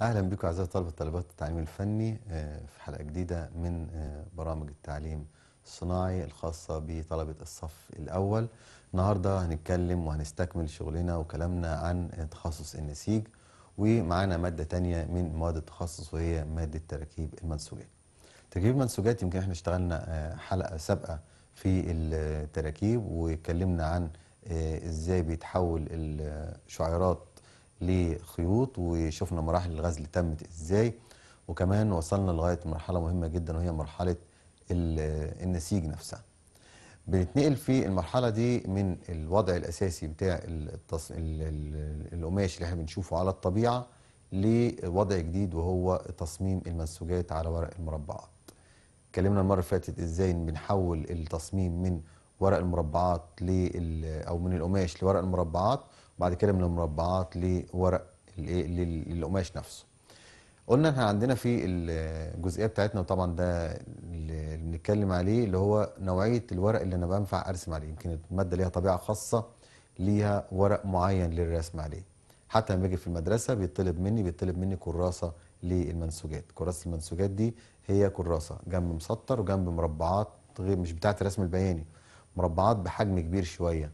اهلا بكم اعزائي طلبه طلبات التعليم الفني آه، في حلقه جديده من آه، برامج التعليم الصناعي الخاصه بطلبه الصف الاول النهارده هنتكلم وهنستكمل شغلنا وكلامنا عن آه، تخصص النسيج ومعانا ماده تانية من مواد التخصص وهي ماده تراكيب المنسوجات تركيب المنسوجات يمكن احنا اشتغلنا حلقه سابقه في التراكيب واتكلمنا عن ازاي بيتحول الشعيرات لخيوط وشفنا مراحل الغزل تمت ازاي وكمان وصلنا لغاية مرحلة مهمة جدا وهي مرحلة آه، النسيج نفسها بنتنقل في المرحلة دي من الوضع الأساسي بتاع التص... القماش اللي احنا بنشوفه على الطبيعة لوضع جديد وهو تصميم المنسوجات على ورق المربعات اتكلمنا المرة اللي فاتت ازاي بنحول التصميم من ورق المربعات لل... أو من القماش لورق المربعات بعد كده من المربعات لورق للقماش نفسه قلنا احنا عندنا في الجزئيه بتاعتنا وطبعا ده اللي بنتكلم عليه اللي هو نوعيه الورق اللي انا بنفع ارسم عليه يمكن الماده ليها طبيعه خاصه ليها ورق معين للرسم عليه حتى لما باجي في المدرسه بيطلب مني بيطلب مني كراسه للمنسوجات كراسه المنسوجات دي هي كراسه جنب مسطر وجنب مربعات غير مش بتاعه الرسم البياني مربعات بحجم كبير شويه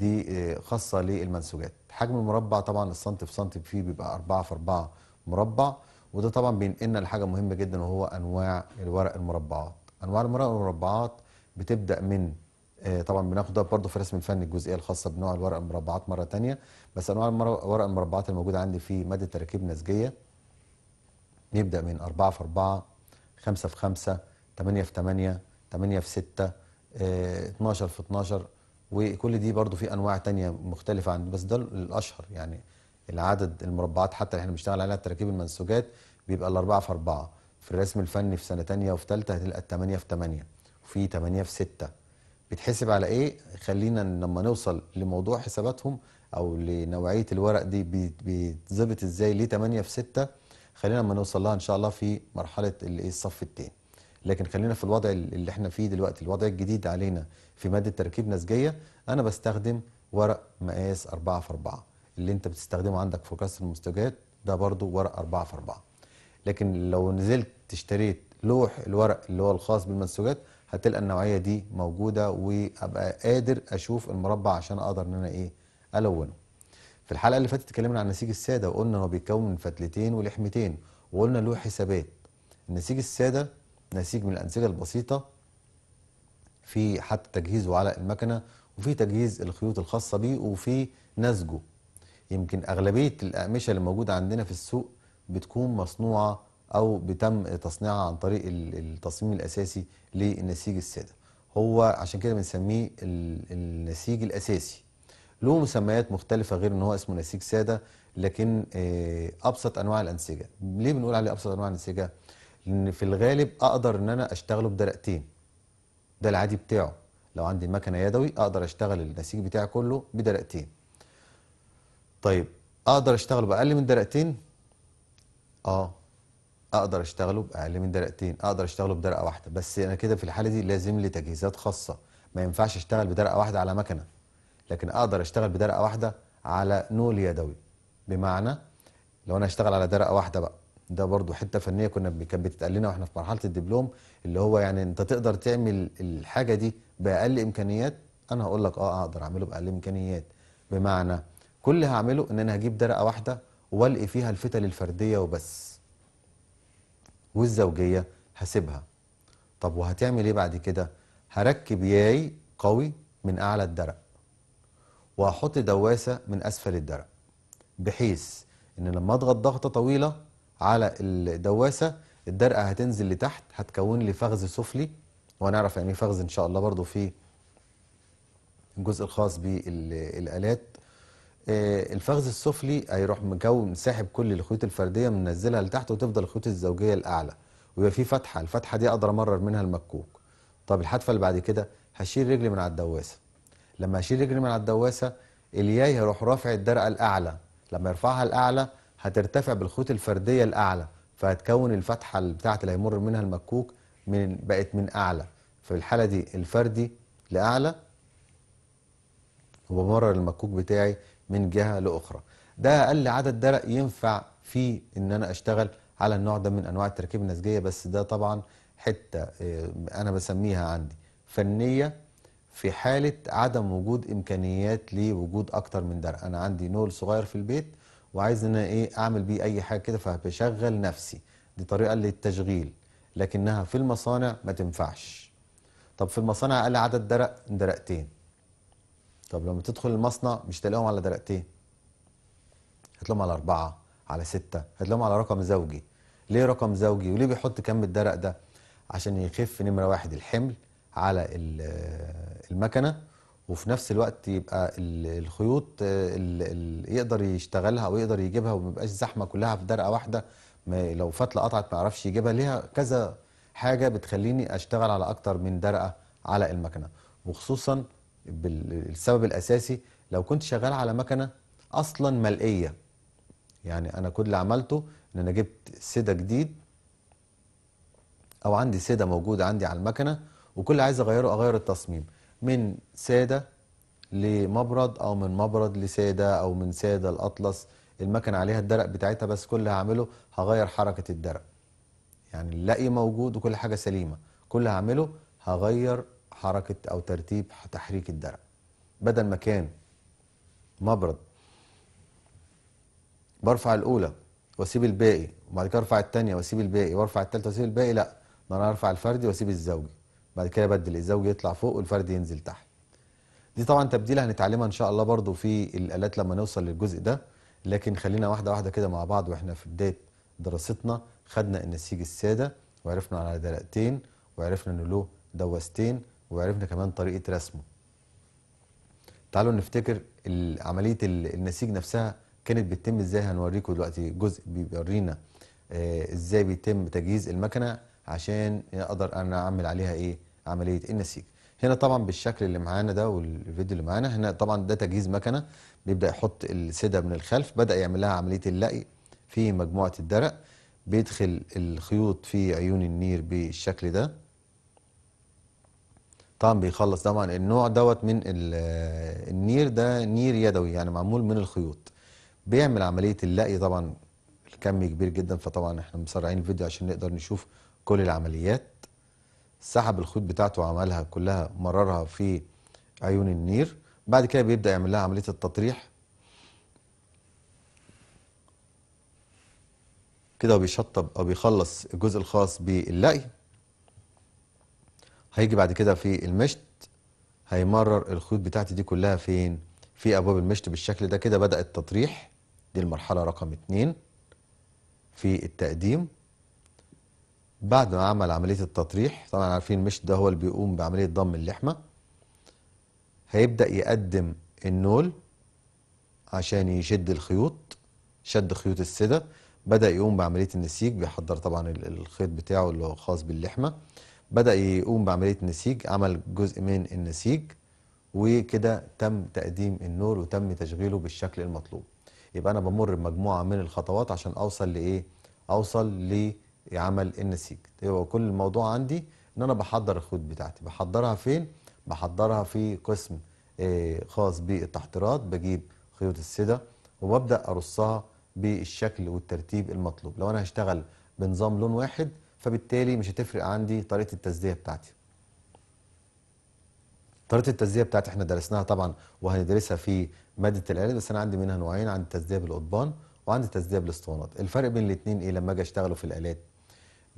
دي آه، خاصه للمنسوجات حجم المربع طبعا السنتي في سنتي فيه بيبقى 4 في 4 مربع وده طبعا بينقلنا لحاجه مهمه جدا وهو انواع الورق المربعات انواع الورق المربعات بتبدا من آه، طبعا بناخدها ده برضه في رسم الفن الجزئيه الخاصه بنوع الورق المربعات مره ثانيه بس انواع الورق المربعات الموجوده عندي في ماده تراكيب نسجيه نبدا من 4 في 4 5 في 5 8 في 8 8 في 6 12 آه، في 12 وكل دي برضو في انواع تانية مختلفه عن بس ده الاشهر يعني العدد المربعات حتى اللي احنا بنشتغل عليها تراكيب المنسوجات بيبقى الاربعه في اربعه في الرسم الفني في سنه تانية وفي ثالثه هتلقى الثمانيه في ثمانيه وفي ثمانيه في سته بتحسب على ايه خلينا لما نوصل لموضوع حساباتهم او لنوعيه الورق دي بيتظبط ازاي ليه 8 في 6 خلينا لما نوصل لها ان شاء الله في مرحله الصف الثاني لكن خلينا في الوضع اللي احنا فيه دلوقتي الوضع الجديد علينا في ماده تركيب نسجيه انا بستخدم ورق مقاس 4 في 4 اللي انت بتستخدمه عندك في كسر المستجات ده برضو ورق 4 في 4 لكن لو نزلت اشتريت لوح الورق اللي هو الخاص بالمنسوجات هتلقى النوعيه دي موجوده وابقى قادر اشوف المربع عشان اقدر ان انا ايه الونه في الحلقه اللي فاتت اتكلمنا عن النسيج الساده وقلنا انه بيتكون من فتلتين ولحمتين وقلنا له حسابات النسيج الساده نسيج من الأنسجة البسيطة في حتى تجهيزه على المكنة وفي تجهيز الخيوط الخاصة بيه وفي نسجه يمكن أغلبية الأقمشة اللي موجودة عندنا في السوق بتكون مصنوعة أو بتم تصنيعها عن طريق التصميم الأساسي للنسيج السادة هو عشان كده بنسميه النسيج الأساسي له مسميات مختلفة غير ان هو اسمه نسيج سادة لكن آه، ابسط انواع الانسجه ليه بنقول عليه ابسط انواع الانسجه لان في الغالب اقدر ان انا اشتغله بدرقتين ده العادي بتاعه لو عندي مكنه يدوي اقدر اشتغل النسيج بتاعي كله بدرقتين طيب اقدر اشتغله باقل من درقتين اه اقدر اشتغله باقل من درقتين اقدر اشتغله بدرقه واحده بس انا كده في الحاله دي لازم لي تجهيزات خاصه ما ينفعش اشتغل بدرقه واحده على مكنه لكن اقدر اشتغل بدرقه واحده على نول يدوي بمعنى لو انا اشتغل على درقه واحده بقى ده برضو حته فنيه كنا كانت بتتقال لنا واحنا في مرحله الدبلوم اللي هو يعني انت تقدر تعمل الحاجه دي باقل امكانيات انا هقول لك اه اقدر اعمله باقل امكانيات بمعنى كل اللي هعمله ان انا هجيب درقه واحده والقي فيها الفتل الفرديه وبس والزوجيه هسيبها طب وهتعمل ايه بعد كده هركب ياي قوي من اعلى الدرق وهحط دواسه من اسفل الدرق بحيث ان لما اضغط ضغطه طويله على الدواسة الدرقة هتنزل لتحت هتكون لي فخذ سفلي وهنعرف يعني ايه فخذ ان شاء الله برضو في الجزء الخاص بالآلات آه، الفخذ السفلي هيروح مكون ساحب كل الخيوط الفردية منزلها لتحت وتفضل الخيوط الزوجية الأعلى ويبقى في فتحة الفتحة دي أقدر أمرر منها المكوك طب الحدفة اللي بعد كده هشيل رجلي من على الدواسة لما هشيل رجلي من على الدواسة الياي هيروح رافع الدرقة الأعلى لما يرفعها الأعلى هترتفع بالخيوط الفرديه الاعلى فهتكون الفتحه بتاعه اللي هيمر منها المكوك من بقت من اعلى في الحاله دي الفردي لاعلى وبمرر المكوك بتاعي من جهه لاخرى ده اقل عدد درق ينفع فيه ان انا اشتغل على النوع ده من انواع التركيب النسجيه بس ده طبعا حته آه، انا بسميها عندي فنيه في حاله عدم وجود امكانيات لوجود اكتر من درق انا عندي نول صغير في البيت وعايز ان ايه اعمل بيه اي حاجه كده فبشغل نفسي دي طريقه للتشغيل لكنها في المصانع ما تنفعش طب في المصانع اقل عدد درق درقتين طب لما تدخل المصنع مش تلاقيهم على درقتين هتلاقيهم على أربعة على ستة هتلاقيهم على رقم زوجي ليه رقم زوجي وليه بيحط كم الدرق ده عشان يخف نمرة واحد الحمل على المكنة وفي نفس الوقت يبقى الخيوط آه، اللي يقدر يشتغلها او يقدر يجيبها وما يبقاش زحمه كلها في درقه واحده ما لو فتله قطعت ما يعرفش يجيبها ليها كذا حاجه بتخليني اشتغل على اكتر من درقه على المكنه وخصوصا بالسبب الاساسي لو كنت شغال على مكنه اصلا ملئيه يعني انا كل اللي عملته ان انا جبت سده جديد او عندي سده موجوده عندي على المكنه وكل عايز اغيره اغير التصميم من سادة لمبرد أو من مبرد لسادة أو من سادة لأطلس المكنة عليها الدرق بتاعتها بس كل اللي هعمله هغير حركة الدرق يعني الاقي موجود وكل حاجة سليمة كل اللي هعمله هغير حركة أو ترتيب تحريك الدرق بدل ما كان مبرد برفع الأولى واسيب الباقي وبعد كده ارفع الثانيه واسيب الباقي وارفع الثالثه واسيب الباقي لا ده انا ارفع الفردي واسيب الزوجي بعد كده بدل الزوج يطلع فوق والفرد ينزل تحت دي طبعا تبديله هنتعلمها ان شاء الله برضو في الالات لما نوصل للجزء ده لكن خلينا واحده واحده كده مع بعض واحنا في بدايه دراستنا خدنا النسيج الساده وعرفنا على درقتين وعرفنا ان له دوستين وعرفنا كمان طريقه رسمه تعالوا نفتكر عمليه النسيج نفسها كانت بتتم ازاي هنوريكم دلوقتي جزء بيورينا آه، ازاي بيتم تجهيز المكنه عشان اقدر انا اعمل عليها ايه عمليه النسيج إيه هنا طبعا بالشكل اللي معانا ده والفيديو اللي معانا هنا طبعا ده تجهيز مكنه بيبدا يحط السده من الخلف بدا يعمل لها عمليه اللقي في مجموعه الدرق بيدخل الخيوط في عيون النير بالشكل ده طبعا بيخلص طبعا النوع دوت من النير ده نير يدوي يعني معمول من الخيوط بيعمل عمليه اللقي طبعا الكم كبير جدا فطبعا احنا مسرعين الفيديو عشان نقدر نشوف كل العمليات سحب الخيوط بتاعته وعملها كلها مررها في عيون النير بعد كده بيبدأ يعمل لها عملية التطريح كده وبيشطب أو بيخلص الجزء الخاص باللقي هيجي بعد كده في المشط هيمرر الخيوط بتاعتي دي كلها فين في أبواب المشط بالشكل ده كده بدأ التطريح دي المرحلة رقم اتنين في التقديم بعد ما عمل عملية التطريح طبعا عارفين مش ده هو اللي بيقوم بعملية ضم اللحمة هيبدأ يقدم النول عشان يشد الخيوط شد خيوط السدة بدأ يقوم بعملية النسيج بيحضر طبعا الخيط بتاعه اللي هو خاص باللحمة بدأ يقوم بعملية النسيج عمل جزء من النسيج وكده تم تقديم النور وتم تشغيله بالشكل المطلوب يبقى أنا بمر بمجموعة من الخطوات عشان أوصل لإيه؟ أوصل لإيه؟ عمل النسيج هو كل الموضوع عندي ان انا بحضر الخيوط بتاعتي بحضرها فين بحضرها في قسم آه، خاص بالتحضيرات بجيب خيوط السدة وببدأ أرصها بالشكل والترتيب المطلوب لو أنا هشتغل بنظام لون واحد فبالتالي مش هتفرق عندي طريقة التسدية بتاعتي طريقة التسدية بتاعتي احنا درسناها طبعا وهندرسها في مادة العلاج بس أنا عندي منها نوعين عندي تسدية بالقضبان وعندي تسدية بالاسطوانات الفرق بين الاثنين إيه لما أجي أشتغله في الآلات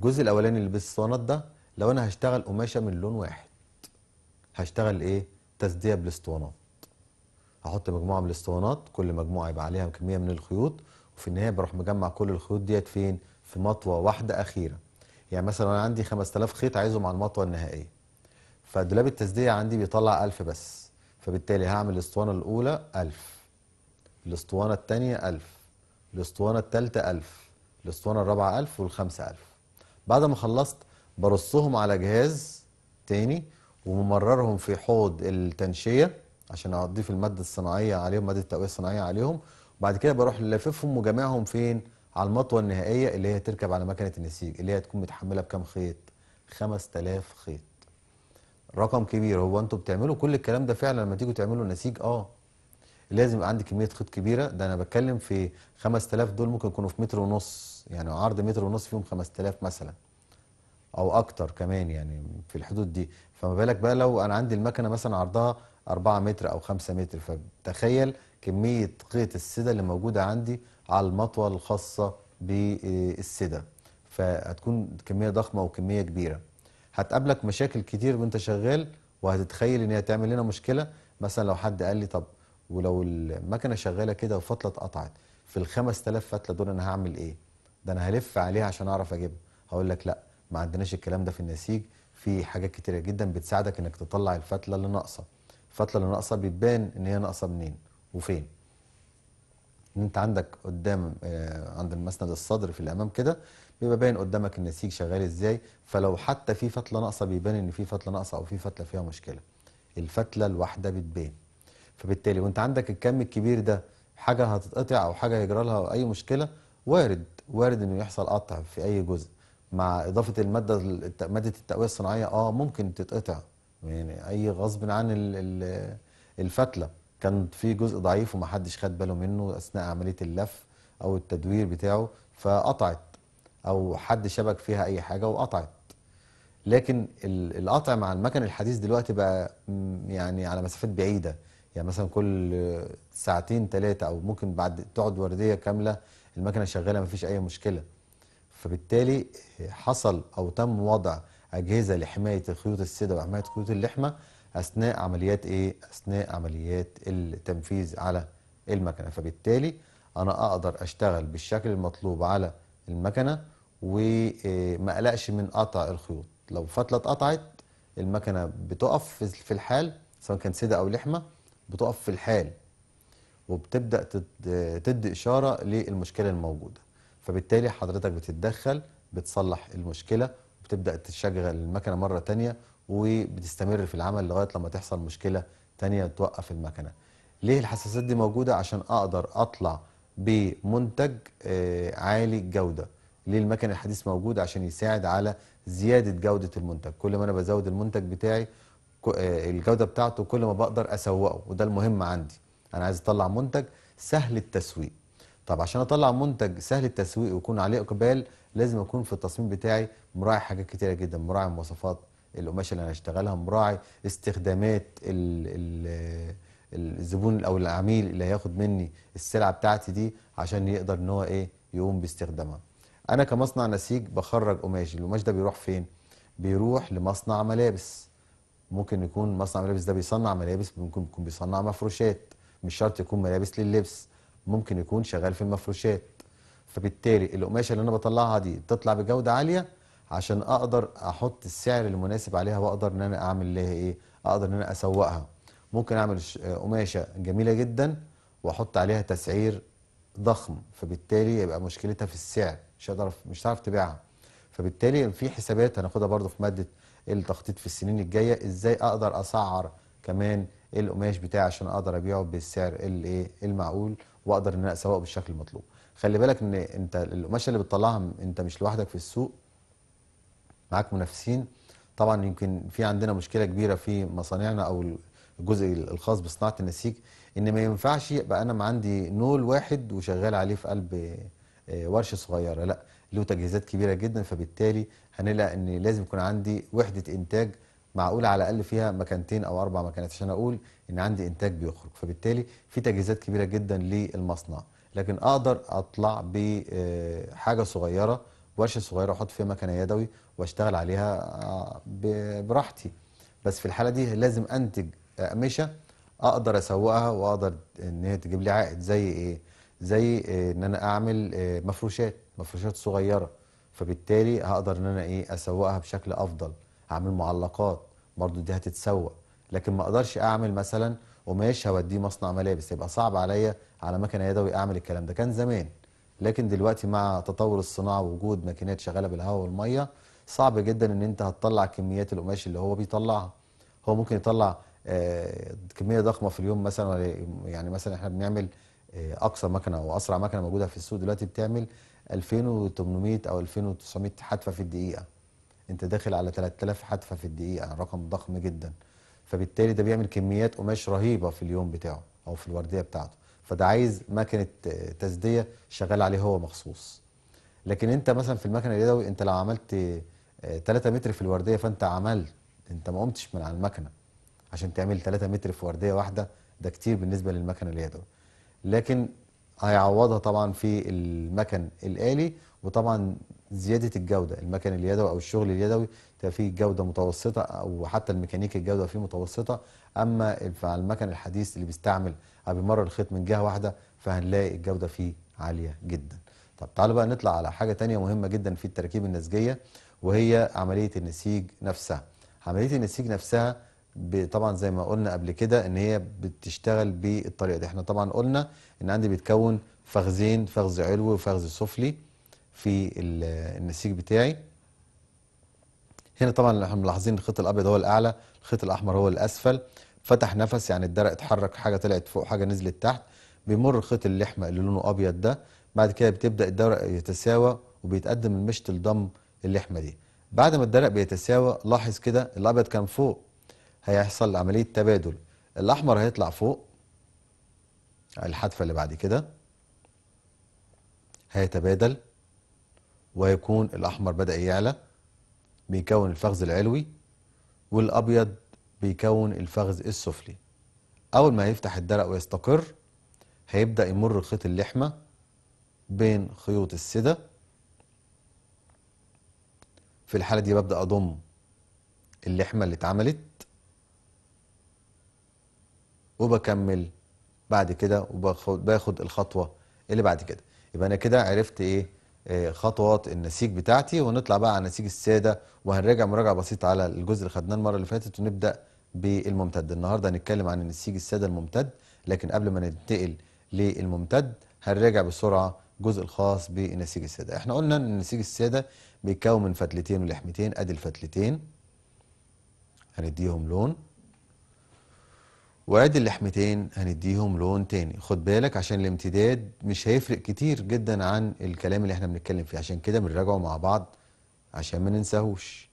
الجزء الاولاني اللي بالاسطوانات ده لو انا هشتغل قماشه من لون واحد هشتغل ايه تسديه بالاسطوانات هحط مجموعه من الاسطوانات كل مجموعه يبقى عليها كميه من الخيوط وفي النهايه بروح مجمع كل الخيوط ديت فين في مطوه واحده اخيره يعني مثلا انا عندي 5000 خيط عايزهم على المطوه النهائيه فدولاب التسديه عندي بيطلع 1000 بس فبالتالي هعمل الاسطوانه الاولى 1000 الاسطوانه الثانيه 1000 الاسطوانه الثالثه 1000 الاسطوانه الرابعه 1000 والخامسه 1000 بعد ما خلصت برصهم على جهاز تاني وممررهم في حوض التنشيه عشان اضيف الماده الصناعيه عليهم ماده التقويه الصناعيه عليهم وبعد كده بروح لاففهم وجمعهم فين على المطوه النهائيه اللي هي تركب على مكنه النسيج اللي هي هتكون متحمله بكام خيط 5000 خيط رقم كبير هو انتوا بتعملوا كل الكلام ده فعلا لما تيجوا تعملوا نسيج اه لازم يبقى عندي كميه خيط كبيره ده انا بتكلم في 5000 دول ممكن يكونوا في متر ونص يعني عرض متر ونص فيهم 5000 مثلا او اكتر كمان يعني في الحدود دي فما بالك بقى لو انا عندي المكنه مثلا عرضها 4 متر او 5 متر فتخيل كميه قيط السده اللي موجوده عندي على المطوه الخاصه بالسده فهتكون كميه ضخمه وكميه كبيره هتقابلك مشاكل كتير وانت شغال وهتتخيل ان هي تعمل لنا مشكله مثلا لو حد قال لي طب ولو المكنه شغاله كده وفتله اتقطعت في ال 5000 فتله دول انا هعمل ايه؟ ده انا هلف عليها عشان اعرف اجيبها هقول لك لا ما عندناش الكلام ده في النسيج في حاجات كتيره جدا بتساعدك انك تطلع الفتله اللي ناقصه الفتله اللي ناقصه بتبان ان هي ناقصه منين وفين ان انت عندك قدام آه، عند المسند الصدر في الامام كده بيبقى باين قدامك النسيج شغال ازاي فلو حتى في فتله ناقصه بيبان ان في فتله ناقصه او في فتله فيها مشكله الفتله الواحده بتبان فبالتالي وانت عندك الكم الكبير ده حاجه هتتقطع او حاجه هيجرى لها اي مشكله وارد وارد انه يحصل قطع في اي جزء مع اضافه الماده ماده التقويه الصناعيه اه ممكن تتقطع يعني اي غصب عن الفتله كان في جزء ضعيف ومحدش خد باله منه اثناء عمليه اللف او التدوير بتاعه فقطعت او حد شبك فيها اي حاجه وقطعت لكن القطع مع المكن الحديث دلوقتي بقى يعني على مسافات بعيده يعني مثلا كل ساعتين ثلاثه او ممكن بعد تقعد ورديه كامله المكنه شغاله مفيش اي مشكله فبالتالي حصل او تم وضع اجهزه لحمايه خيوط السده وحمايه خيوط اللحمه اثناء عمليات ايه اثناء عمليات التنفيذ على المكنه فبالتالي انا اقدر اشتغل بالشكل المطلوب على المكنه وما اقلقش من قطع الخيوط لو فتله اتقطعت المكنه بتقف في الحال سواء كان سده او لحمه بتقف في الحال وبتبدا تدي اشاره للمشكله الموجوده فبالتالي حضرتك بتتدخل بتصلح المشكله وبتبدا تشغل المكنه مره ثانيه وبتستمر في العمل لغايه لما تحصل مشكله ثانيه توقف المكنه ليه الحساسات دي موجوده عشان اقدر اطلع بمنتج آه، عالي الجوده ليه المكن الحديث موجود عشان يساعد على زياده جوده المنتج كل ما انا بزود المنتج بتاعي آه، الجوده بتاعته كل ما بقدر اسوقه وده المهم عندي انا عايز اطلع منتج سهل التسويق طب عشان اطلع منتج سهل التسويق ويكون عليه اقبال لازم اكون في التصميم بتاعي مراعي حاجات كتيره جدا مراعي مواصفات القماشه اللي انا هشتغلها مراعي استخدامات ال ال الزبون او العميل اللي هياخد مني السلعه بتاعتي دي عشان يقدر ان هو ايه يقوم باستخدامها انا كمصنع نسيج بخرج قماش القماش ده بيروح فين بيروح لمصنع ملابس ممكن يكون مصنع ملابس ده بيصنع ملابس ممكن يكون بيصنع مفروشات مش شرط يكون ملابس لللبس ممكن يكون شغال في المفروشات فبالتالي القماشه اللي انا بطلعها دي تطلع بجوده عاليه عشان اقدر احط السعر المناسب عليها واقدر ان انا اعمل لها ايه اقدر ان انا اسوقها ممكن اعمل قماشه جميله جدا واحط عليها تسعير ضخم فبالتالي يبقى مشكلتها في السعر مش هتعرف مش هتعرف تبيعها فبالتالي في حسابات هناخدها برضو في ماده التخطيط في السنين الجايه ازاي اقدر اسعر كمان القماش بتاعي عشان اقدر ابيعه بالسعر الايه المعقول واقدر ان انا اسوقه بالشكل المطلوب خلي بالك ان انت القماشه اللي بتطلعها انت مش لوحدك في السوق معاك منافسين طبعا يمكن في عندنا مشكله كبيره في مصانعنا او الجزء الخاص بصناعه النسيج ان ما ينفعش يبقى انا ما عندي نول واحد وشغال عليه في قلب آه، ورشه صغيره لا له تجهيزات كبيره جدا فبالتالي هنلاقي ان لازم يكون عندي وحده انتاج معقول على الاقل فيها مكانتين او اربع مكانات عشان اقول ان عندي انتاج بيخرج فبالتالي في تجهيزات كبيره جدا للمصنع لكن اقدر اطلع بحاجه آه، صغيره ورشه صغيره احط فيها مكنه يدوي واشتغل عليها آه، براحتي بس في الحاله دي لازم انتج اقمشه اقدر اسوقها واقدر ان هي تجيب لي عائد زي ايه زي آه، ان انا اعمل مفروشات مفروشات صغيره فبالتالي هقدر ان انا ايه اسوقها بشكل افضل هعمل معلقات برضو دي هتتسوق لكن ما اقدرش اعمل مثلا قماش هوديه مصنع ملابس يبقى صعب عليا على مكنه يدوي اعمل الكلام ده كان زمان لكن دلوقتي مع تطور الصناعه ووجود ماكينات شغاله بالهواء والميه صعب جدا ان انت هتطلع كميات القماش اللي هو بيطلعها هو ممكن يطلع آه، كميه ضخمه في اليوم مثلا يعني مثلا احنا بنعمل آه، اقصى مكنه او اسرع مكنه موجوده في السوق دلوقتي بتعمل 2800 او 2900 حتفه في الدقيقه انت داخل على 3000 حدفه في الدقيقه يعني رقم ضخم جدا فبالتالي ده بيعمل كميات قماش رهيبه في اليوم بتاعه او في الورديه بتاعته فده عايز مكنه آه، تسديه شغال عليه هو مخصوص لكن انت مثلا في المكنه اليدوي انت لو عملت 3 آه، متر في الورديه فانت عملت انت ما قمتش من على المكنه عشان تعمل 3 متر في ورديه واحده ده كتير بالنسبه للمكنه اليدوي لكن هيعوضها طبعا في المكن الالي وطبعا زياده الجوده المكن اليدوي او الشغل اليدوي تبقى فيه جوده متوسطه او حتى الميكانيك الجوده فيه متوسطه اما على المكن الحديث اللي بيستعمل او بيمرر الخيط من جهه واحده فهنلاقي الجوده فيه عاليه جدا. طب تعالوا بقى نطلع على حاجه ثانيه مهمه جدا في التراكيب النسجيه وهي عمليه النسيج نفسها. عمليه النسيج نفسها طبعا زي ما قلنا قبل كده ان هي بتشتغل بالطريقه دي احنا طبعا قلنا ان عندي بيتكون فخذين فخذ علوي وفخذ سفلي في النسيج بتاعي هنا طبعا احنا ملاحظين الخيط الابيض هو الاعلى الخيط الاحمر هو الاسفل فتح نفس يعني الدرق اتحرك حاجه طلعت فوق حاجه نزلت تحت بيمر خيط اللحمه اللي لونه ابيض ده بعد كده بتبدا الدرق يتساوى وبيتقدم المشط لضم اللحمه دي بعد ما الدرق بيتساوى لاحظ كده الابيض كان فوق هيحصل عمليه تبادل الاحمر هيطلع فوق الحدفه اللي بعد كده هيتبادل وهيكون الأحمر بدأ يعلى بيكون الفخذ العلوي والأبيض بيكون الفخذ السفلي أول ما هيفتح الدرق ويستقر هيبدأ يمر خيط اللحمة بين خيوط السدة في الحالة دي ببدأ أضم اللحمة اللي اتعملت وبكمل بعد كده وباخد الخطوة اللي بعد كده يبقى أنا كده عرفت إيه خطوات النسيج بتاعتي ونطلع بقى على نسيج الساده وهنراجع مراجعه بسيطه على الجزء اللي خدناه المره اللي فاتت ونبدا بالممتد النهارده هنتكلم عن النسيج الساده الممتد لكن قبل ما ننتقل للممتد هنراجع بسرعه الجزء الخاص بالنسيج الساده احنا قلنا ان النسيج الساده بيتكون من فتلتين ولحمتين ادي الفتلتين هنديهم لون وعد اللحمتين هنديهم لون تاني خد بالك عشان الامتداد مش هيفرق كتير جدا عن الكلام اللي احنا بنتكلم فيه عشان كده بنراجعه مع بعض عشان ما ننساهوش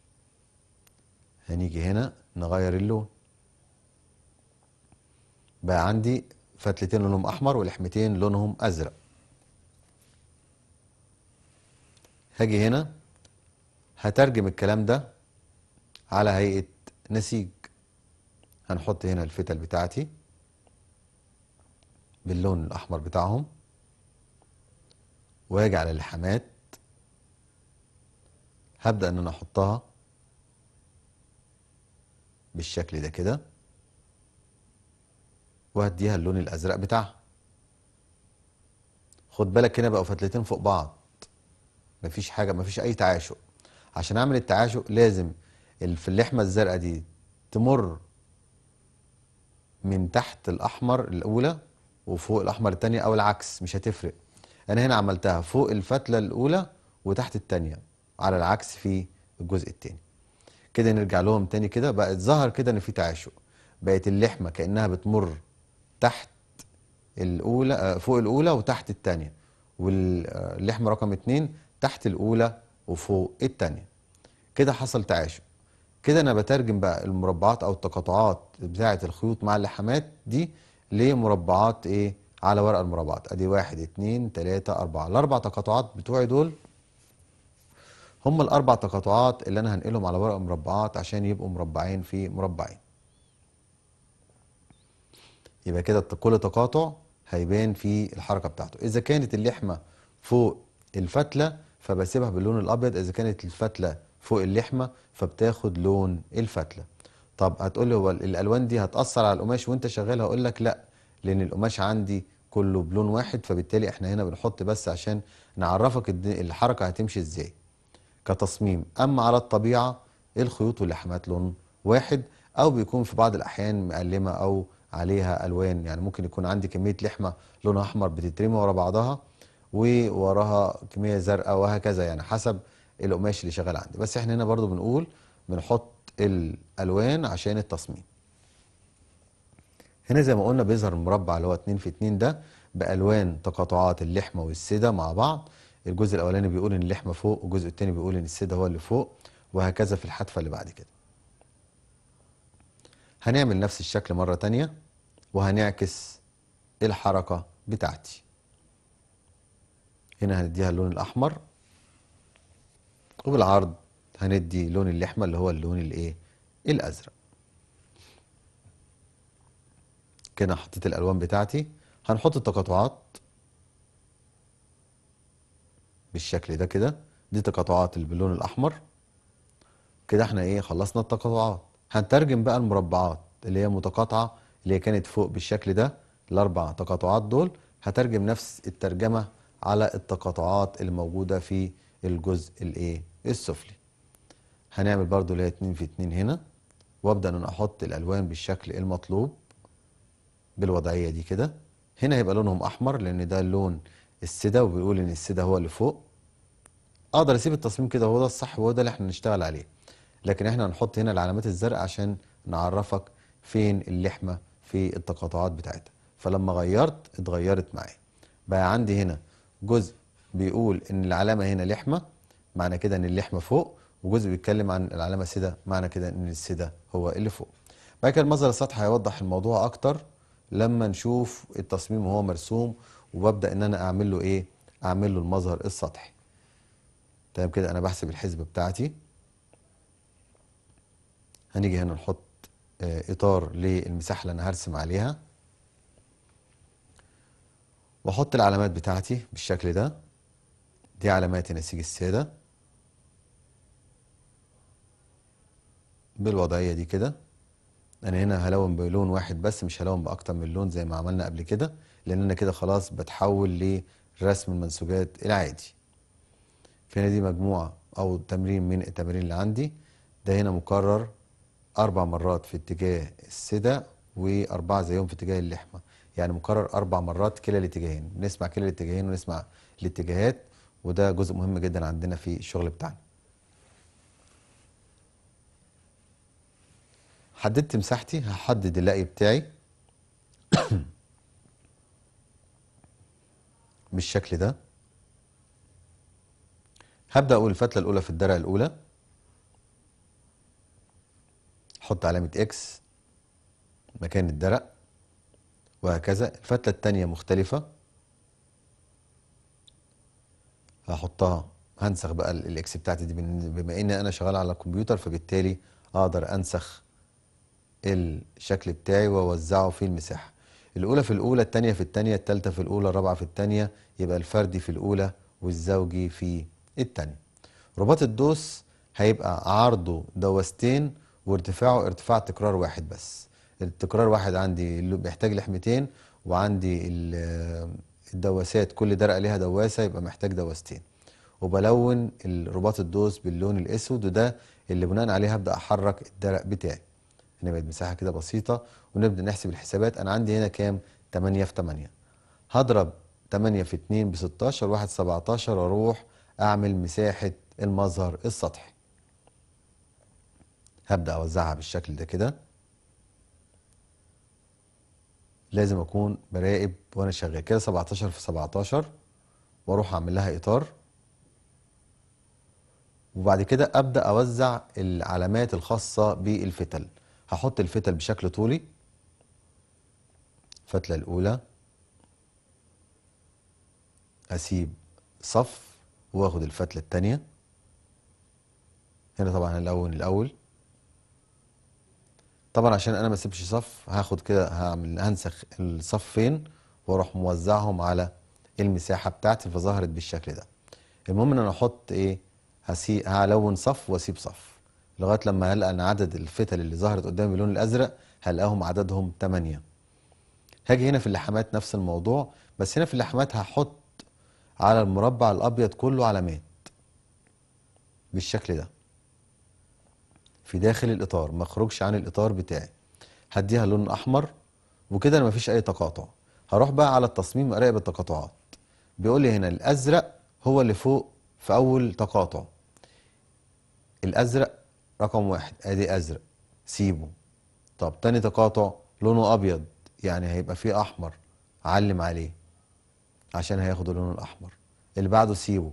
هنيجي هنا نغير اللون بقى عندي فتلتين لونهم احمر ولحمتين لونهم ازرق هاجي هنا هترجم الكلام ده على هيئة نسيج هنحط هنا الفتل بتاعتي باللون الأحمر بتاعهم واجي على اللحامات هبدأ ان انا احطها بالشكل ده كده وهديها اللون الازرق بتاعها خد بالك هنا بقوا فتلتين فوق بعض مفيش حاجه مفيش اي تعاشق عشان اعمل التعاشق لازم في اللحمه الزرقاء دي تمر من تحت الأحمر الأولى وفوق الأحمر الثانيه أو العكس مش هتفرق أنا هنا عملتها فوق الفتلة الأولى وتحت الثانيه على العكس في الجزء الثاني كده نرجع لهم تاني كده بقت ظهر كده إن في تعاشق بقت اللحمة كأنها بتمر تحت الأولى آه، فوق الأولى وتحت الثانيه واللحمة رقم اثنين تحت الأولى وفوق الثانيه كده حصل تعاشق كده انا بترجم بقى المربعات او التقاطعات بتاعه الخيوط مع اللحامات دي لمربعات ايه على ورق المربعات ادي واحد اتنين تلاتة اربعة الاربع تقاطعات بتوعي دول هم الاربع تقاطعات اللي انا هنقلهم على ورق مربعات عشان يبقوا مربعين في مربعين يبقى كده كل تقاطع هيبان في الحركه بتاعته اذا كانت اللحمه فوق الفتله فبسيبها باللون الابيض اذا كانت الفتله فوق اللحمه فبتاخد لون الفتله طب هتقول لي هو الالوان دي هتاثر على القماش وانت شغال هقول لك لا لان القماش عندي كله بلون واحد فبالتالي احنا هنا بنحط بس عشان نعرفك الحركه هتمشي ازاي كتصميم اما على الطبيعه الخيوط واللحمات لون واحد او بيكون في بعض الاحيان مقلمه او عليها الوان يعني ممكن يكون عندي كميه لحمه لونها احمر بتترمي ورا بعضها ووراها كميه زرقاء وهكذا يعني حسب القماش اللي شغال عندي بس احنا هنا برضو بنقول بنحط الالوان عشان التصميم هنا زي ما قلنا بيظهر المربع اللي هو 2 في 2 ده بالوان تقاطعات اللحمه والسده مع بعض الجزء الاولاني بيقول ان اللحمه فوق والجزء الثاني بيقول ان السده هو اللي فوق وهكذا في الحتفه اللي بعد كده هنعمل نفس الشكل مره ثانيه وهنعكس الحركه بتاعتي هنا هنديها اللون الاحمر وبالعرض هندي لون اللحمة اللي هو اللون الايه الازرق كده حطيت الالوان بتاعتي هنحط التقاطعات بالشكل ده كده دي تقاطعات اللي باللون الاحمر كده احنا ايه خلصنا التقاطعات هنترجم بقى المربعات اللي هي متقاطعه اللي هي كانت فوق بالشكل ده الاربع تقاطعات دول هترجم نفس الترجمه على التقاطعات اللي موجوده في الجزء الايه السفلي هنعمل برضو اللي هي 2 في 2 هنا وابدا ان انا احط الالوان بالشكل المطلوب بالوضعيه دي كده هنا هيبقى لونهم احمر لان ده لون السدا وبيقول ان السدا هو اللي فوق اقدر اسيب التصميم كده هو ده الصح وهو ده اللي احنا نشتغل عليه لكن احنا هنحط هنا العلامات الزرقاء عشان نعرفك فين اللحمه في التقاطعات بتاعتها فلما غيرت اتغيرت معايا بقى عندي هنا جزء بيقول ان العلامه هنا لحمه معنى كده ان اللحمه فوق وجزء بيتكلم عن العلامه سده معنى كده ان السده هو اللي فوق بعد كده المظهر السطحي هيوضح الموضوع اكتر لما نشوف التصميم وهو مرسوم وببدا ان انا اعمل له ايه اعمل له المظهر السطحي تمام طيب كده انا بحسب الحزب بتاعتي هنيجي هنا نحط آه، اطار للمساحه اللي انا هرسم عليها واحط العلامات بتاعتي بالشكل ده دي علامات نسيج السادة بالوضعية دي كده أنا هنا هلون بلون واحد بس مش هلون بأكتر من لون زي ما عملنا قبل كده لأن أنا كده خلاص بتحول لرسم المنسوجات العادي فهنا دي مجموعة أو تمرين من التمارين اللي عندي ده هنا مكرر أربع مرات في اتجاه السدة وأربعة زيهم في اتجاه اللحمة يعني مكرر أربع مرات كلا الاتجاهين نسمع كلا الاتجاهين ونسمع الاتجاهات وده جزء مهم جدا عندنا في الشغل بتاعنا حددت مساحتي هحدد اللقي بتاعي بالشكل ده هبدأ أقول الفتلة الأولى في الدرع الأولى أحط علامة إكس مكان الدرع وهكذا الفتلة الثانيه مختلفة احطها هنسخ بقى الاكس بتاعتي دي بما ان انا شغال على الكمبيوتر فبالتالي اقدر انسخ الشكل بتاعي واوزعه في المساحه الاولى في الاولى الثانيه في الثانيه الثالثه في الاولى الرابعه في الثانيه يبقى الفردي في الاولى والزوجي في الثانيه رباط الدوس هيبقى عرضه دوستين وارتفاعه ارتفاع تكرار واحد بس التكرار واحد عندي اللي بيحتاج لحمتين وعندي الدواسات كل درقه ليها دواسه يبقى محتاج دواستين وبلون رباط الدوس باللون الاسود وده اللي بناء عليه هبدا احرك الدرق بتاعي بقت مساحه كده بسيطه ونبدا نحسب الحسابات انا عندي هنا كام 8 في 8 هضرب 8 في 2 ب 16 واحد 17 واروح اعمل مساحه المظهر السطحي هبدا اوزعها بالشكل ده كده لازم اكون براقب وانا شغال كده 17 في 17 واروح اعمل لها اطار وبعد كده ابدا اوزع العلامات الخاصه بالفتل هحط الفتل بشكل طولي الفتله الاولى اسيب صف واخد الفتله الثانيه هنا طبعا هنلون الاول طبعا عشان انا ما اسيبش صف هاخد كده هعمل هنسخ الصفين واروح موزعهم على المساحه بتاعتي فظهرت بالشكل ده المهم ان انا احط ايه هسي هلون صف واسيب صف لغايه لما هلقى ان عدد الفتل اللي ظهرت قدامي باللون الازرق هلقاهم عددهم 8 هاجي هنا في اللحامات نفس الموضوع بس هنا في اللحامات هحط على المربع الابيض كله علامات بالشكل ده في داخل الاطار ما اخرجش عن الاطار بتاعي هديها لون احمر وكده انا فيش اي تقاطع هروح بقى على التصميم اراقب التقاطعات بيقول لي هنا الازرق هو اللي فوق في اول تقاطع الازرق رقم واحد ادي ازرق سيبه طب تاني تقاطع لونه ابيض يعني هيبقى فيه احمر علم عليه عشان هياخد اللون الاحمر اللي بعده سيبه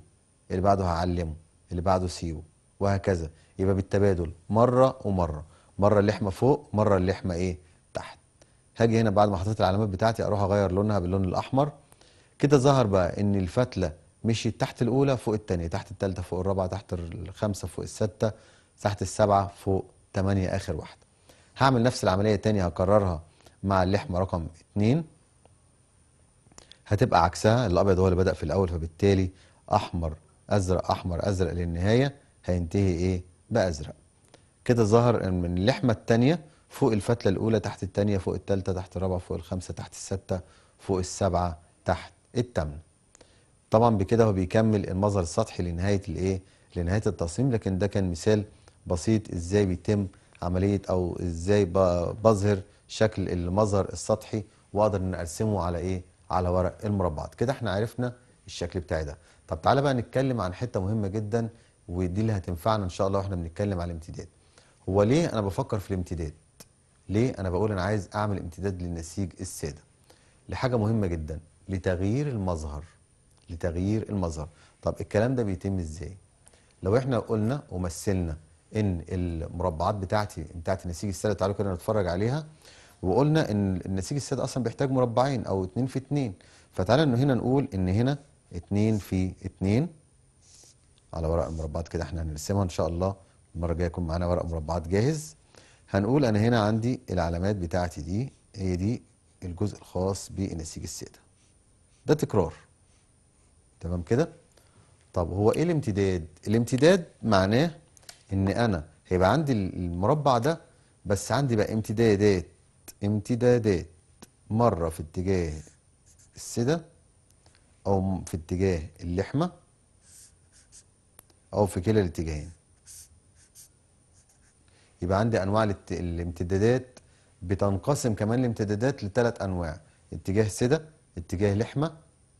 اللي بعده هعلمه اللي بعده سيبه وهكذا يبقى بالتبادل مرة ومرة مرة اللحمة فوق مرة اللحمة ايه تحت هاجي هنا بعد ما حطيت العلامات بتاعتي اروح اغير لونها باللون الاحمر كده ظهر بقى ان الفتلة مشيت تحت الاولى فوق التانية تحت التالتة فوق الرابعة تحت الخامسة فوق الستة تحت السبعة فوق تمانية اخر واحدة هعمل نفس العملية تاني هكررها مع اللحمة رقم اتنين هتبقى عكسها الابيض هو اللي بدأ في الاول فبالتالي احمر ازرق احمر ازرق للنهاية هينتهي ايه بازرق كده ظهر من اللحمه الثانيه فوق الفتله الاولى تحت الثانيه فوق الثالثه تحت الرابعه فوق الخامسه تحت السته فوق السبعه تحت الثامنه طبعا بكده هو بيكمل المظهر السطحي لنهايه الايه لنهايه التصميم لكن ده كان مثال بسيط ازاي بيتم عمليه او ازاي بظهر شكل المظهر السطحي واقدر ان ارسمه على ايه على ورق المربعات كده احنا عرفنا الشكل بتاعي ده طب تعالى بقى نتكلم عن حته مهمه جدا ودي اللي هتنفعنا ان شاء الله واحنا بنتكلم على الامتداد هو ليه انا بفكر في الامتداد ليه انا بقول انا عايز اعمل امتداد للنسيج الساده لحاجه مهمه جدا لتغيير المظهر لتغيير المظهر طب الكلام ده بيتم ازاي لو احنا قلنا ومثلنا ان المربعات بتاعتي بتاعت النسيج الساده تعالوا كده نتفرج عليها وقلنا ان النسيج الساده اصلا بيحتاج مربعين او 2 في 2 فتعالى انه هنا نقول ان هنا 2 في 2 على ورق المربعات كده احنا هنرسمها ان شاء الله المره الجايه يكون معانا ورق مربعات جاهز هنقول انا هنا عندي العلامات بتاعتي دي هي دي الجزء الخاص بنسيج الساده ده تكرار تمام كده طب هو ايه الامتداد الامتداد معناه ان انا هيبقى عندي المربع ده بس عندي بقى امتدادات امتدادات مره في اتجاه السده او في اتجاه اللحمه أو في كلا الاتجاهين يبقى عندي أنواع الامتدادات بتنقسم كمان الامتدادات لثلاث أنواع اتجاه سدة اتجاه لحمة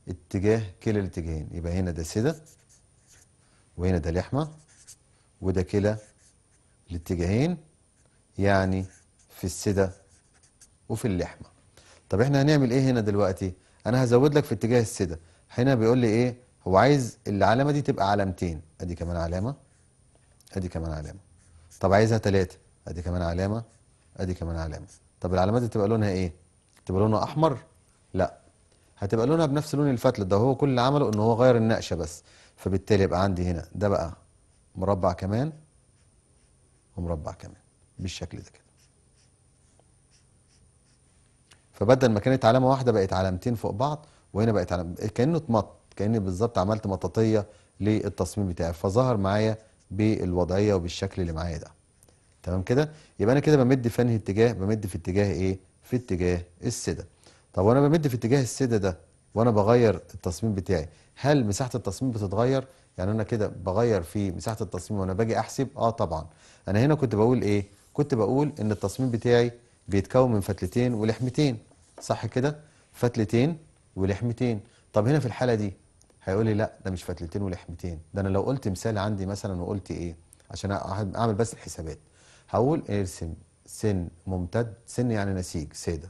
اتجاه كلا الاتجاهين يبقى هنا ده سدة وهنا ده لحمة وده كلا الاتجاهين يعني في السدة وفي اللحمة طب احنا هنعمل ايه هنا دلوقتي انا هزود لك في اتجاه السدة هنا بيقول لي ايه هو عايز العلامة دي تبقى علامتين ادي كمان علامة ادي كمان علامة طب عايزها ثلاثة ادي كمان علامة ادي كمان علامة طب العلامات دي تبقى لونها ايه تبقى لونها احمر لا هتبقى لونها بنفس لون الفتلة ده هو كل اللي عمله ان هو غير النقشة بس فبالتالي يبقى عندي هنا ده بقى مربع كمان ومربع كمان بالشكل ده كده فبدل ما كانت علامة واحدة بقت علامتين فوق بعض وهنا بقت علامة كأنه اتمط كاني بالظبط عملت مطاطيه للتصميم بتاعي فظهر معايا بالوضعيه وبالشكل اللي معايا ده تمام كده يبقى انا كده بمد في انهي اتجاه بمد في اتجاه ايه في اتجاه السده طب وانا بمد في اتجاه السده ده وانا بغير التصميم بتاعي هل مساحه التصميم بتتغير يعني انا كده بغير في مساحه التصميم وانا باجي احسب اه طبعا انا هنا كنت بقول ايه كنت بقول ان التصميم بتاعي بيتكون من فتلتين ولحمتين صح كده فتلتين ولحمتين طب هنا في الحاله دي هيقول لي لا ده مش فتلتين ولحمتين ده انا لو قلت مثال عندي مثلا وقلت ايه عشان اعمل بس الحسابات هقول ارسم سن ممتد سن يعني نسيج سده